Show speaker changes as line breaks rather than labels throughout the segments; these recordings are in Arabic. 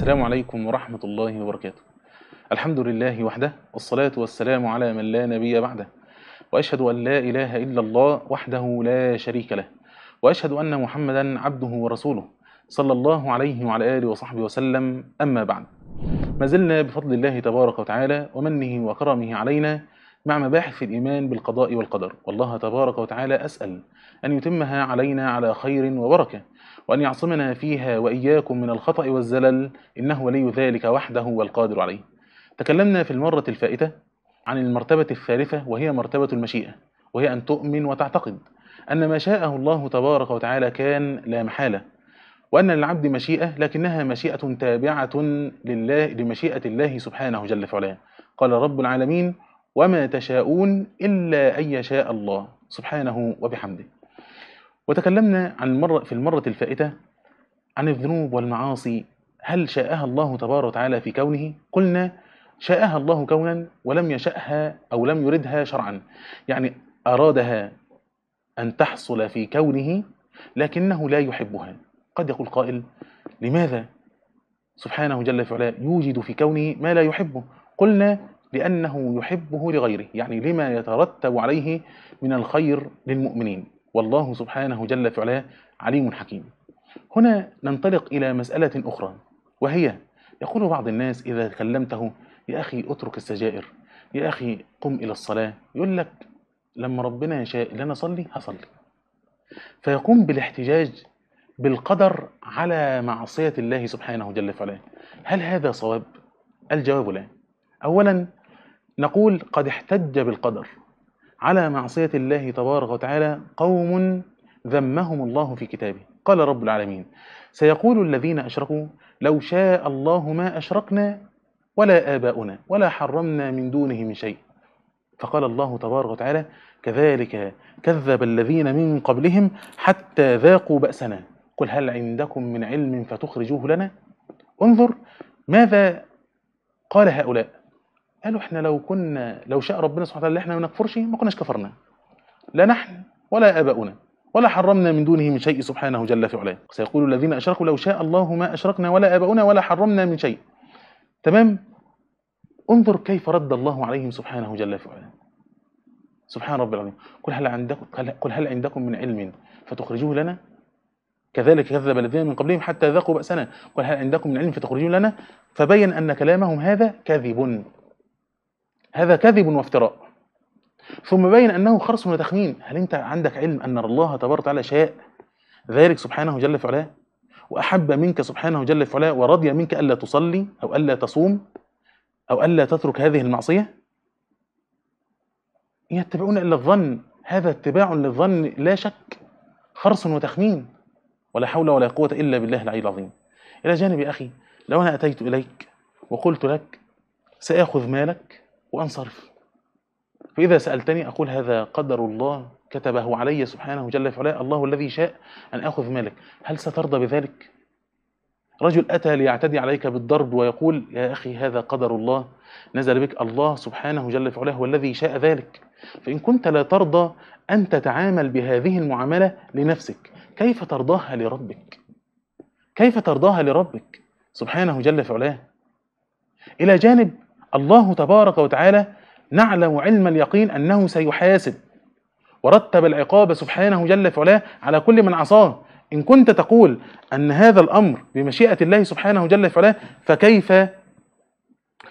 السلام عليكم ورحمة الله وبركاته الحمد لله وحده والصلاة والسلام على من لا نبي بعده وأشهد أن لا إله إلا الله وحده لا شريك له وأشهد أن محمدا عبده ورسوله صلى الله عليه وعلى آله وصحبه وسلم أما بعد ما زلنا بفضل الله تبارك وتعالى ومنه وكرمه علينا مع مباحث الإيمان بالقضاء والقدر والله تبارك وتعالى أسأل أن يتمها علينا على خير وبركة وأن يعصمنا فيها وإياكم من الخطأ والزلل إنه ولي ذلك وحده والقادر عليه تكلمنا في المرة الفائتة عن المرتبة الثالثة وهي مرتبة المشيئة وهي أن تؤمن وتعتقد أن ما شاءه الله تبارك وتعالى كان لا محالة وأن للعبد مشيئة لكنها مشيئة تابعة لله لمشيئة الله سبحانه جل في قال رب العالمين وما تشاءون إلا أن يشاء الله سبحانه وبحمده وتكلمنا عن المرة في المرة الفائتة عن الذنوب والمعاصي هل شاءها الله تبارك وتعالى في كونه قلنا شاءها الله كونا ولم يشأها أو لم يردها شرعا يعني أرادها أن تحصل في كونه لكنه لا يحبها قد يقول قائل لماذا سبحانه جل في علاه يوجد في كونه ما لا يحبه قلنا لأنه يحبه لغيره يعني لما يترتب عليه من الخير للمؤمنين والله سبحانه جل في علاه عليم حكيم هنا ننطلق إلى مسألة أخرى وهي يقول بعض الناس إذا كلمته يا أخي أترك السجائر يا أخي قم إلى الصلاة يقول لك لما ربنا يشاء لنا صلي هصلي فيقوم بالاحتجاج بالقدر على معصية الله سبحانه جل وعلا هل هذا صواب؟ الجواب لا أولا نقول قد احتج بالقدر على معصية الله تبارك وتعالى قوم ذمهم الله في كتابه قال رب العالمين سيقول الذين أشركوا لو شاء الله ما أشركنا ولا آباؤنا ولا حرمنا من دونه من شيء فقال الله تبارك وتعالى كذلك كذب الذين من قبلهم حتى ذاقوا بأسنا قل هل عندكم من علم فتخرجوه لنا انظر ماذا قال هؤلاء قالوا احنا لو كنا لو شاء ربنا سبحانه وتعالى احنا ما نكفرش ما كناش كفرنا لا نحن ولا اباؤنا ولا حرمنا من دونه من شيء سبحانه جل في علاه سيقول الذين اشركوا لو شاء الله ما اشركنا ولا اباؤنا ولا حرمنا من شيء تمام انظر كيف رد الله عليهم سبحانه جل في علاه سبحان رب العظيم قل هل عندكم قل هل عندكم من علم فتخرجوه لنا كذلك كذب الذين من قبلهم حتى ذاقوا بأسنا قل هل عندكم من علم فتخرجوه لنا فبين أن كلامهم هذا كذب هذا كذب وافتراء ثم بين أنه خرص من تخمين هل أنت عندك علم أن الله تبارك وتعالى شاء ذلك سبحانه جل في علاه وأحب منك سبحانه جل في علاه ورضي منك ألا تصلي أو ألا تصوم أو ألا تترك هذه المعصية يتبعون إلا الظن هذا اتباع للظن لا شك خرص وتخمين ولا حول ولا قوة إلا بالله العلي العظيم إلى جانب أخي لو أنا أتيت إليك وقلت لك سآخذ مالك وأنصرف فإذا سألتني أقول هذا قدر الله كتبه علي سبحانه جل وعلا الله الذي شاء أن أخذ مالك هل سترضى بذلك؟ رجل أتى ليعتدي عليك بالضرب ويقول يا أخي هذا قدر الله نزل بك الله سبحانه جل وعلا هو الذي شاء ذلك فإن كنت لا ترضى أن تتعامل بهذه المعاملة لنفسك كيف ترضاها لربك؟ كيف ترضاها لربك؟ سبحانه جل وعلا إلى جانب الله تبارك وتعالى نعلم علم اليقين انه سيحاسب ورتب العقاب سبحانه جل في علاه على كل من عصاه ان كنت تقول ان هذا الامر بمشيئه الله سبحانه جل في علاه فكيف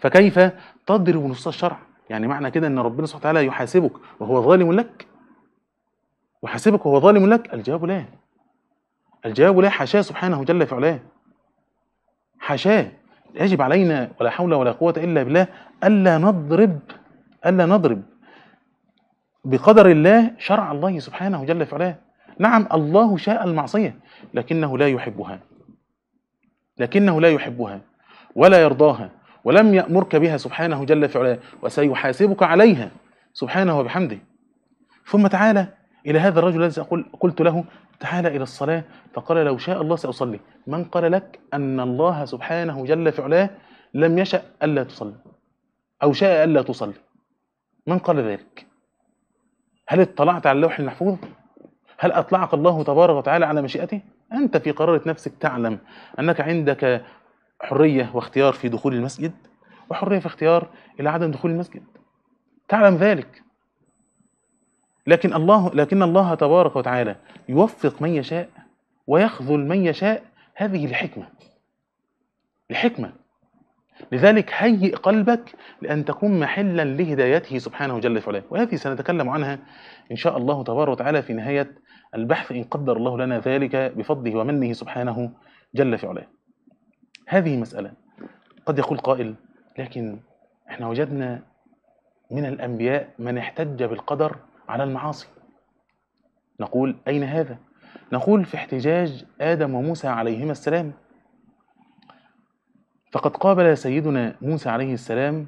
فكيف تضرب نص الشرع يعني معنى كده ان ربنا سبحانه وتعالى يحاسبك وهو ظالم لك يحاسبك وهو ظالم لك الجواب لا الجواب لا حاشاه سبحانه جل في علاه حاشاه يجب علينا ولا حول ولا قوة إلا بالله ألا نضرب ألا نضرب بقدر الله شرع الله سبحانه جل في علاه نعم الله شاء المعصية لكنه لا يحبها لكنه لا يحبها ولا يرضاها ولم يأمرك بها سبحانه جل في علاه وسيحاسبك عليها سبحانه وبحمده ثم تعالى إلى هذا الرجل الذي سأقول قلت له تعال إلى الصلاة فقال لو شاء الله سأصلي من قال لك أن الله سبحانه جل في علاه لم يشأ ألا تصلي أو شاء ألا تصلي من قال ذلك هل اطلعت على اللوح المحفوظ هل أطلعك الله تبارك وتعالى على مشيئته أنت في قرارة نفسك تعلم أنك عندك حرية واختيار في دخول المسجد وحرية في اختيار إلى عدم دخول المسجد تعلم ذلك لكن الله لكن الله تبارك وتعالى يوفق من يشاء ويخذل من يشاء هذه الحكمة الحكمة لذلك هيئ قلبك لأن تكون محلا لهدايته سبحانه جل وعلا وهذه سنتكلم عنها إن شاء الله تبارك وتعالى في نهاية البحث إن قدر الله لنا ذلك بفضله ومنه سبحانه جل وعلا هذه مسألة قد يقول قائل لكن احنا وجدنا من الأنبياء من احتج بالقدر على المعاصي نقول أين هذا؟ نقول في احتجاج آدم وموسى عليهما السلام فقد قابل سيدنا موسى عليه السلام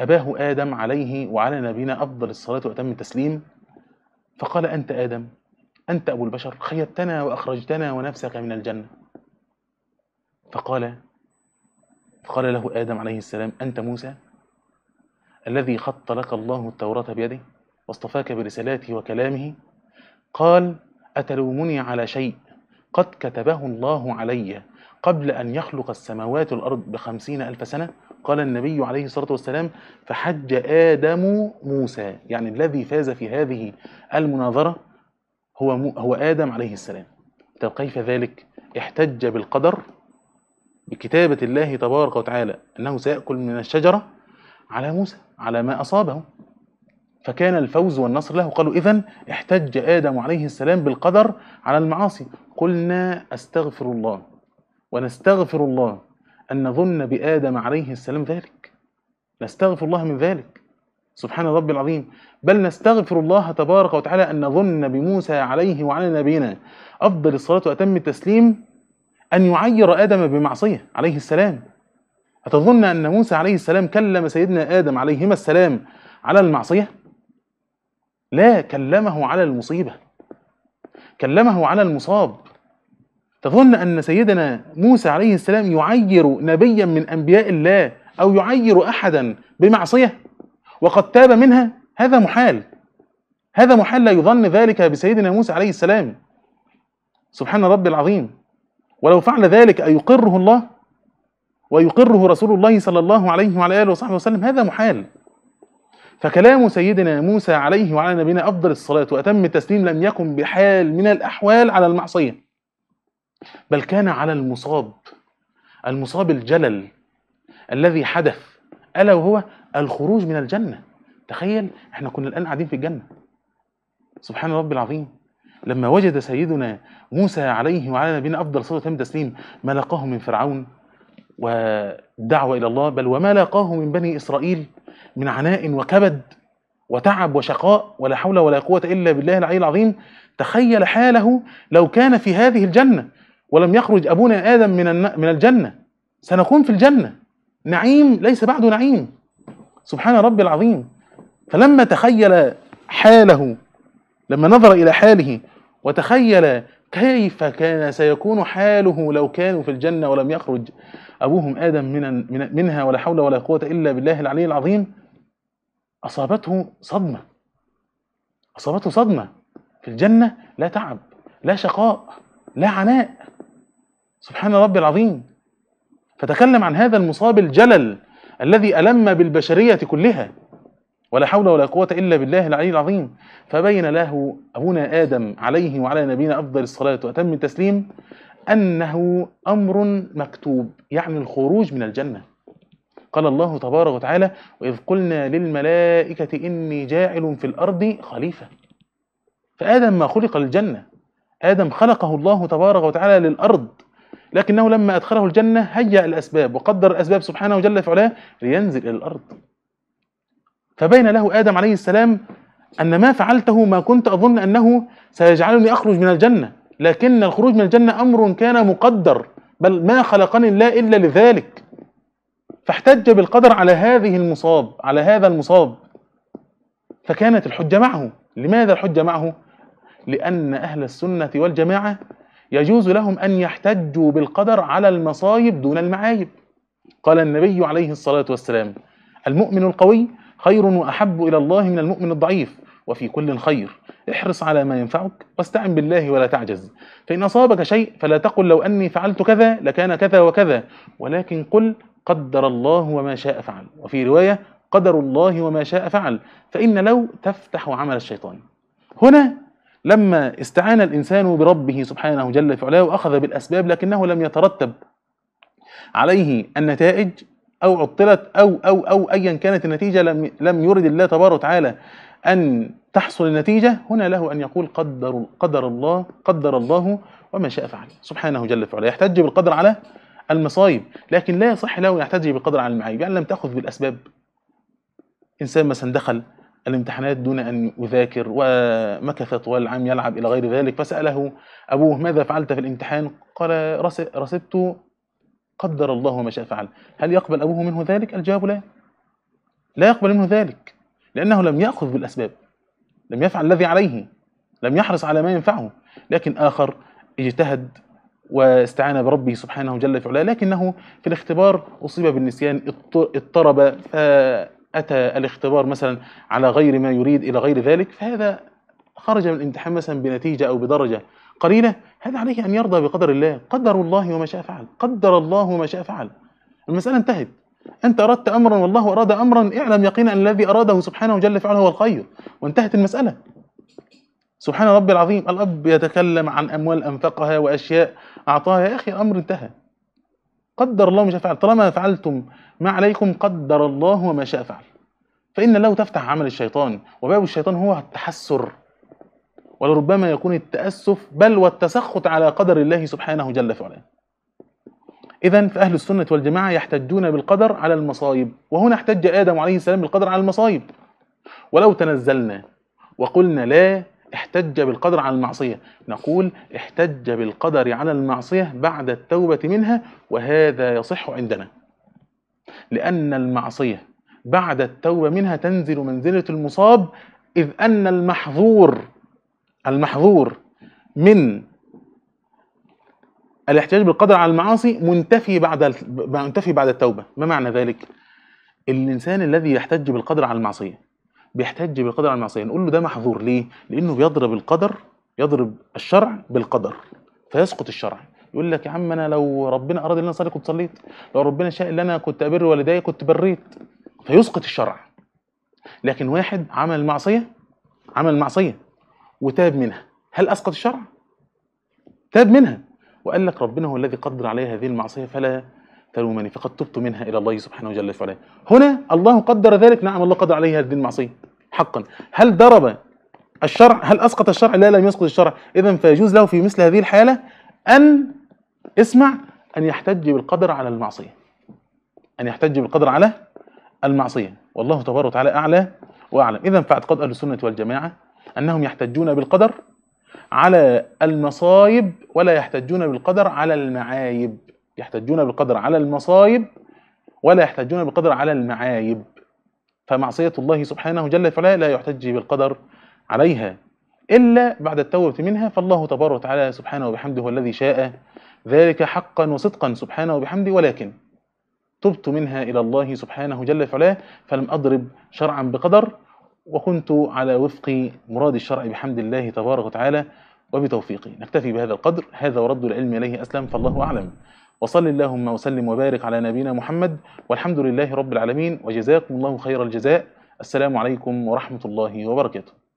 أباه آدم عليه وعلى نبينا أفضل الصلاة وأتم التسليم فقال أنت آدم أنت أبو البشر خيبتنا وأخرجتنا ونفسك من الجنة فقال قال له آدم عليه السلام أنت موسى الذي خط لك الله التوراة بيده واصطفاك برسالاته وكلامه قال أتلومني على شيء قد كتبه الله علي قبل أن يخلق السماوات والأرض بخمسين ألف سنة قال النبي عليه الصلاة والسلام فحج آدم موسى يعني الذي فاز في هذه المناظرة هو, هو آدم عليه السلام طب كيف ذلك؟ احتج بالقدر بكتابة الله تبارك وتعالى أنه سيأكل من الشجرة على موسى على ما أصابه فكان الفوز والنصر له قالوا إذا احتج آدم عليه السلام بالقدر على المعاصي قلنا أستغفر الله ونستغفر الله أن نظن بآدم عليه السلام ذلك نستغفر الله من ذلك سبحان ربي العظيم بل نستغفر الله تبارك وتعالى أن نظن بموسى عليه وعلى نبينا أفضل الصلاة وأتم التسليم أن يعير آدم بمعصية عليه السلام أتظن أن موسى عليه السلام كلم سيدنا آدم عليهما السلام على المعصية لا كلمه على المصيبة كلمه على المصاب تظن أن سيدنا موسى عليه السلام يعير نبيا من أنبياء الله أو يعير أحدا بمعصية وقد تاب منها هذا محال هذا محال لا يظن ذلك بسيدنا موسى عليه السلام سبحان ربي العظيم ولو فعل ذلك أيقره الله ويقره رسول الله صلى الله عليه وعلى آله وصحبه وسلم هذا محال فكلام سيدنا موسى عليه وعلى نبينا أفضل الصلاة وأتم التسليم لم يكن بحال من الأحوال على المعصية بل كان على المصاب المصاب الجلل الذي حدث ألا وهو الخروج من الجنة تخيل احنا كنا الآن قاعدين في الجنة سبحان ربي العظيم لما وجد سيدنا موسى عليه وعلى نبينا أفضل صلاة وتم تسليم ما لقاه من فرعون والدعوة إلى الله بل وما لقاه من بني إسرائيل من عناء وكبد وتعب وشقاء ولا حول ولا قوة إلا بالله العلي العظيم تخيل حاله لو كان في هذه الجنة ولم يخرج أبونا آدم من من الجنة سنكون في الجنة نعيم ليس بعده نعيم سبحان ربي العظيم فلما تخيل حاله لما نظر إلى حاله وتخيل كيف كان سيكون حاله لو كانوا في الجنة ولم يخرج أبوهم آدم من منها ولا حول ولا قوة إلا بالله العلي العظيم أصابته صدمة أصابته صدمة في الجنة لا تعب لا شقاء لا عناء سبحان ربي العظيم فتكلم عن هذا المصاب الجلل الذي ألم بالبشرية كلها ولا حول ولا قوة إلا بالله العلي العظيم فبين له أبونا آدم عليه وعلى نبينا أفضل الصلاة وأتم التسليم أنه أمر مكتوب يعني الخروج من الجنة قال الله تبارك وتعالى وإذ قلنا للملائكة إني جاعل في الأرض خليفة فآدم ما خلق الجنة آدم خلقه الله تبارك وتعالى للأرض لكنه لما أدخله الجنة هيأ الأسباب وقدر الأسباب سبحانه وجل في علاه لينزل إلى الأرض فبين له آدم عليه السلام أن ما فعلته ما كنت أظن أنه سيجعلني أخرج من الجنة لكن الخروج من الجنة أمر كان مقدر بل ما خلقني الله إلا لذلك فاحتج بالقدر على هذه المصاب على هذا المصاب فكانت الحجة معه لماذا الحجة معه؟ لأن أهل السنة والجماعة يجوز لهم أن يحتجوا بالقدر على المصايب دون المعايب قال النبي عليه الصلاة والسلام المؤمن القوي خير وأحب إلى الله من المؤمن الضعيف وفي كل خير احرص على ما ينفعك واستعن بالله ولا تعجز فإن أصابك شيء فلا تقل لو أني فعلت كذا لكان كذا وكذا ولكن قل قدر الله وما شاء فعل وفي رواية قدر الله وما شاء فعل فإن لو تفتح عمل الشيطان هنا لما استعان الإنسان بربه سبحانه جل في علاه وأخذ بالأسباب لكنه لم يترتب عليه النتائج أو عطلت أو أو أو أيا كانت النتيجة لم لم يرد الله تبارك وتعالى أن تحصل النتيجة هنا له أن يقول قدر قدر الله قدر الله وما شاء فعل سبحانه جل وعلا يحتج بالقدر على المصايب لكن لا يصح له أن يحتج بالقدر على المعايب يعني لم تأخذ بالأسباب إنسان مثلا دخل الامتحانات دون أن يذاكر ومكث طوال العام يلعب إلى غير ذلك فسأله أبوه ماذا فعلت في الامتحان قال رسبت قدر الله ما شاء فعل هل يقبل أبوه منه ذلك؟ الجواب لا لا يقبل منه ذلك لأنه لم يأخذ بالأسباب لم يفعل الذي عليه لم يحرص على ما ينفعه لكن آخر اجتهد واستعان بربه سبحانه جل في علاه لكنه في الاختبار أصيب بالنسيان اضطرب فأتى الاختبار مثلا على غير ما يريد إلى غير ذلك فهذا خرج من الامتحان مثلا بنتيجة أو بدرجة قليلة هذا عليه أن يرضى بقدر الله قدر الله وما شاء فعل قدر الله وما شاء فعل المسألة انتهت أنت أردت أمرا والله أراد أمرا اعلم يقينا أن الذي أراده سبحانه جل فعلا هو الخير وانتهت المسألة سبحان ربي العظيم الأب يتكلم عن أموال أنفقها وأشياء أعطاها يا أخي الأمر انتهى قدر الله ما شاء فعل طالما فعلتم ما عليكم قدر الله وما شاء فعل فإن له تفتح عمل الشيطان وباب الشيطان هو التحسر ولربما يكون التأسف بل والتسخط على قدر الله سبحانه جل في علاه إذا فأهل السنة والجماعة يحتجون بالقدر على المصائب وهنا احتج آدم عليه السلام بالقدر على المصائب ولو تنزلنا وقلنا لا احتج بالقدر على المعصية نقول احتج بالقدر على المعصية بعد التوبة منها وهذا يصح عندنا لأن المعصية بعد التوبة منها تنزل منزلة المصاب إذ أن المحظور المحظور من الاحتجاج بالقدر على المعاصي منتفي بعد منتفي بعد التوبه ما معنى ذلك الانسان الذي يحتج بالقدر على المعصيه بيحتج بالقدر على المعصيه نقول له ده محظور ليه لانه بيضرب القدر يضرب الشرع بالقدر فيسقط الشرع يقول لك يا عم انا لو ربنا اراد ان انا اصلي كنت صليت لو ربنا شاء ان انا كنت ابر والدي كنت بريت فيسقط الشرع لكن واحد عمل معصيه عمل معصيه وتاب منها هل اسقط الشرع تاب منها وقال لك ربنا هو الذي قدر علي هذه المعصية فلا تلومني فقد تبت منها إلى الله سبحانه وجل وعلا هنا الله قدر ذلك نعم الله قدر علي هذه المعصية حقا هل ضرب الشرع هل أسقط الشرع لا لم يسقط الشرع إذا فيجوز له في مثل هذه الحالة أن اسمع أن يحتج بالقدر على المعصية أن يحتج بالقدر على المعصية والله تبارك وتعالى أعلى وأعلم إذا فاعتقد أهل السنة والجماعة أنهم يحتجون بالقدر على المصايب ولا يحتجون بالقدر على المعايب يحتجون بالقدر على المصايب ولا يحتجون بالقدر على المعايب فمعصية الله سبحانه جل وعلا لا يحتج بالقدر عليها إلا بعد التوبة منها فالله تبارك وتعالى سبحانه وبحمده هو الذي شاء ذلك حقا وصدقا سبحانه وبحمده ولكن تبت منها إلى الله سبحانه جل وعلا فلم أضرب شرعا بقدر وكنت على وفق مراد الشرع بحمد الله تبارك وتعالى وبتوفيقه نكتفي بهذا القدر هذا ورد العلم إليه أسلم فالله أعلم وصل اللهم وسلم وبارك على نبينا محمد والحمد لله رب العالمين وجزاكم الله خير الجزاء السلام عليكم ورحمة الله وبركاته